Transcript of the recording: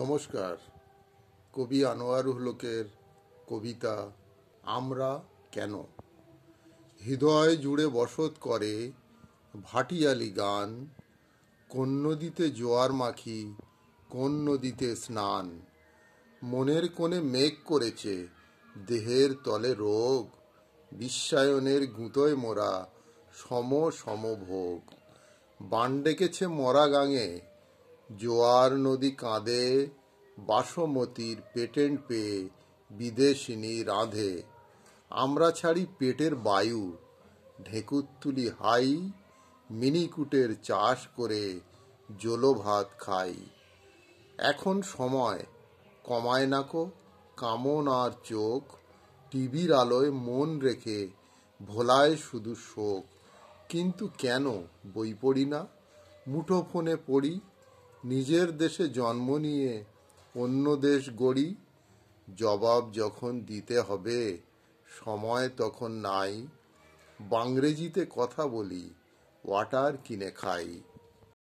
নমস্কার কবি আনোয়ারুহলোকের কবিতা আমরা কেন হৃদয় জুড়ে বসত করে ভাটিয়ালি গান কোন নদীতে জোয়ার মাখি কোন নদীতে স্নান মনের কোণে মেঘ করেছে দেহের তলে রোগ বিশ্বায়নের গুঁতোয় মোরা সম সমভোগ বান ডেকেছে মরা গাঙে জোয়ার নদী কাঁদে বাসমতির পেটেন্ট পেয়ে বিদেশিনী রাঁধে আমরা ছাড়ি পেটের বায়ু ঢেকুর হাই মিনিকুটের চাষ করে জলো ভাত খাই এখন সময় কমায় নাকো কামন আর চোখ টিভির আলোয় মন রেখে ভোলায় শুধু শোক কিন্তু কেন বই পড়ি না মুঠো ফোনে পড়ি নিজের দেশে জন্ম নিয়ে অন্য দেশ গড়ি জবাব যখন দিতে হবে সময় তখন নাই বাংরেজিতে কথা বলি ওয়াটার কিনে খাই